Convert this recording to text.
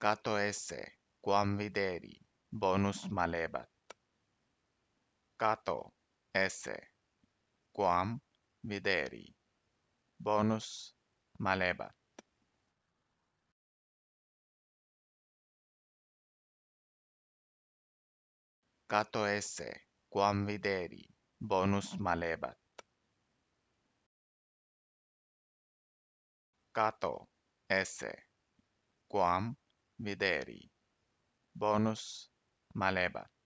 cato esse quam videri bonus malebat cato esse quam videri bonus malebat cato esse quam videri bonus malebat cato esse quam videri, videri. Bonus malebat.